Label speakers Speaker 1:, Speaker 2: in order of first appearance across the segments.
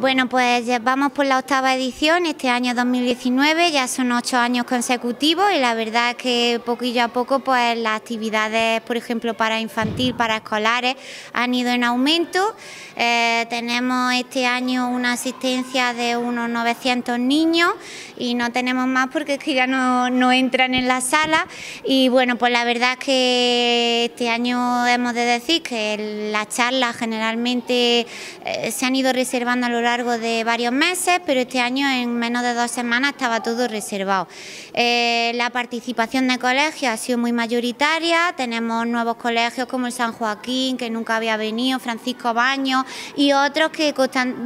Speaker 1: Bueno, pues vamos por la octava edición, este año 2019, ya son ocho años consecutivos y la verdad es que poquillo a poco pues las actividades, por ejemplo, para infantil, para escolares, han ido en aumento. Eh, tenemos este año una asistencia de unos 900 niños y no tenemos más porque es que ya no, entran en la sala y bueno, pues la verdad es que este año hemos de decir que las charlas generalmente eh, se han ido reservando a lo largo largo de varios meses, pero este año en menos de dos semanas estaba todo reservado. Eh, la participación de colegios ha sido muy mayoritaria, tenemos nuevos colegios como el San Joaquín, que nunca había venido, Francisco baño y otros que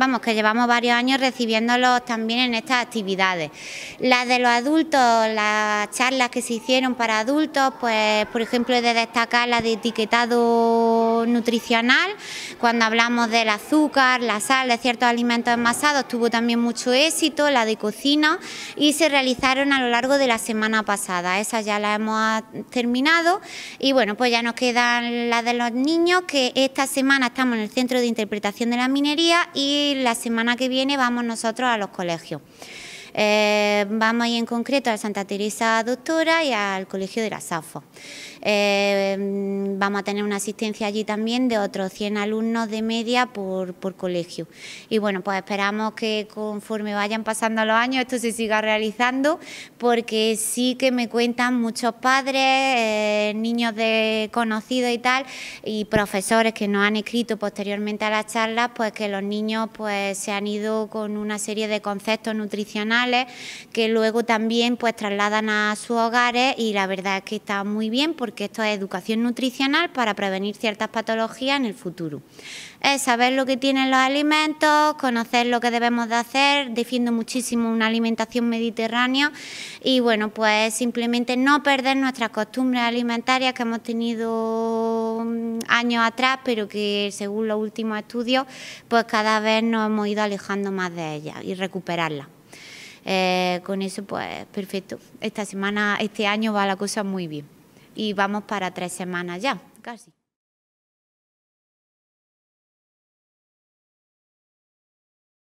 Speaker 1: vamos, que llevamos varios años recibiéndolos también en estas actividades. Las de los adultos, las charlas que se hicieron para adultos, pues por ejemplo de destacar la de etiquetado nutricional, cuando hablamos del azúcar, la sal, de ciertos alimentos alimentos envasados tuvo también mucho éxito, la de cocina, y se realizaron a lo largo de la semana pasada. Esa ya la hemos ah, terminado y bueno, pues ya nos quedan las de los niños, que esta semana estamos en el Centro de Interpretación de la Minería y la semana que viene vamos nosotros a los colegios. Eh, vamos ahí en concreto a Santa Teresa Doctora y al Colegio de la SAFO. Eh, mm, vamos a tener una asistencia allí también de otros 100 alumnos de media por, colegio. Y bueno, pues esperamos que conforme vayan pasando los años esto se siga realizando porque sí que me cuentan muchos padres, eh, niños de conocidos y tal, y profesores que nos han escrito posteriormente a las charlas, pues que los niños pues se han ido con una serie de conceptos nutricionales que luego también pues trasladan a sus hogares y la verdad es que está muy bien porque esto es educación nutricional para prevenir ciertas patologías en el futuro. Es saber lo que tienen los alimentos, conocer lo que debemos de hacer, defiendo muchísimo una alimentación mediterránea y bueno, pues simplemente no perder nuestras costumbres alimentarias que hemos tenido mm, años atrás, pero que según los últimos estudios, pues cada vez nos hemos ido alejando más de ellas y recuperarlas. Eh, con eso, pues perfecto. Esta semana, este año va la cosa muy bien y vamos para tres semanas ya, casi.